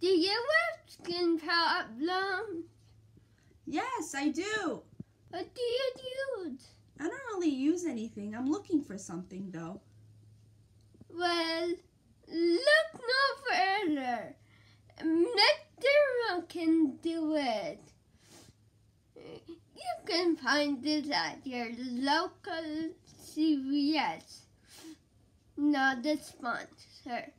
Do you have skin problems? Yes, I do. What do you use? I don't really use anything. I'm looking for something, though. Well, look no further. Nectar can do it. You can find it at your local CVS. Not a sponsor.